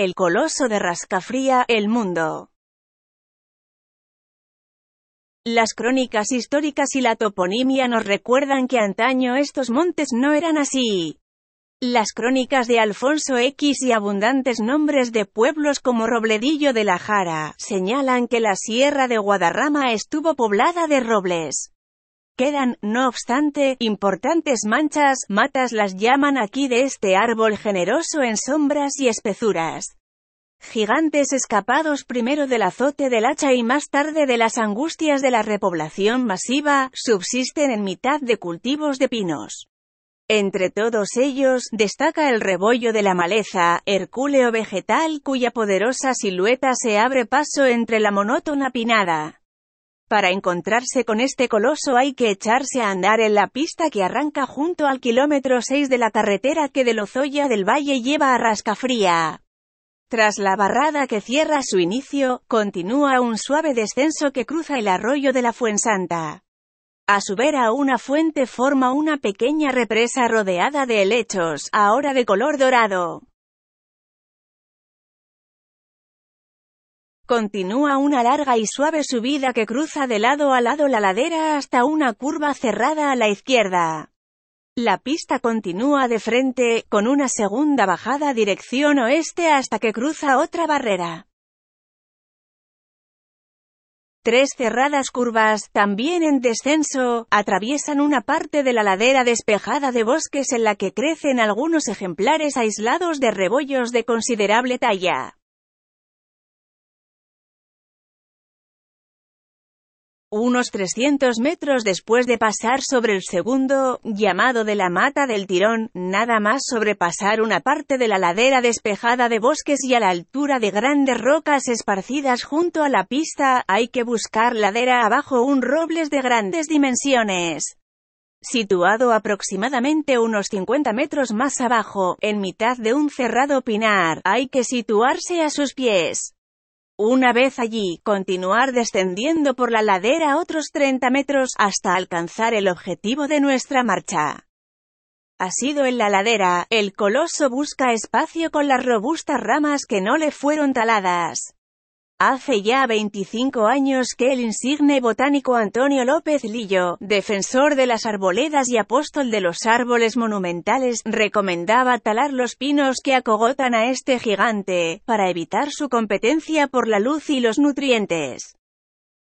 El coloso de Rascafría, El Mundo. Las crónicas históricas y la toponimia nos recuerdan que antaño estos montes no eran así. Las crónicas de Alfonso X y abundantes nombres de pueblos como Robledillo de la Jara señalan que la sierra de Guadarrama estuvo poblada de robles. Quedan, no obstante, importantes manchas, matas las llaman aquí de este árbol generoso en sombras y espesuras. Gigantes escapados primero del azote del hacha y más tarde de las angustias de la repoblación masiva, subsisten en mitad de cultivos de pinos. Entre todos ellos, destaca el rebollo de la maleza, hercúleo vegetal cuya poderosa silueta se abre paso entre la monótona pinada. Para encontrarse con este coloso hay que echarse a andar en la pista que arranca junto al kilómetro 6 de la carretera que de Lozoya del Valle lleva a Rascafría. Tras la barrada que cierra su inicio, continúa un suave descenso que cruza el arroyo de la Fuensanta. A su vera una fuente forma una pequeña represa rodeada de helechos, ahora de color dorado. Continúa una larga y suave subida que cruza de lado a lado la ladera hasta una curva cerrada a la izquierda. La pista continúa de frente, con una segunda bajada dirección oeste hasta que cruza otra barrera. Tres cerradas curvas, también en descenso, atraviesan una parte de la ladera despejada de bosques en la que crecen algunos ejemplares aislados de rebollos de considerable talla. Unos 300 metros después de pasar sobre el segundo, llamado de la Mata del Tirón, nada más sobrepasar una parte de la ladera despejada de bosques y a la altura de grandes rocas esparcidas junto a la pista, hay que buscar ladera abajo un robles de grandes dimensiones. Situado aproximadamente unos 50 metros más abajo, en mitad de un cerrado pinar, hay que situarse a sus pies. Una vez allí, continuar descendiendo por la ladera otros 30 metros hasta alcanzar el objetivo de nuestra marcha. Ha sido en la ladera, el coloso busca espacio con las robustas ramas que no le fueron taladas. Hace ya 25 años que el insigne botánico Antonio López Lillo, defensor de las arboledas y apóstol de los árboles monumentales, recomendaba talar los pinos que acogotan a este gigante, para evitar su competencia por la luz y los nutrientes.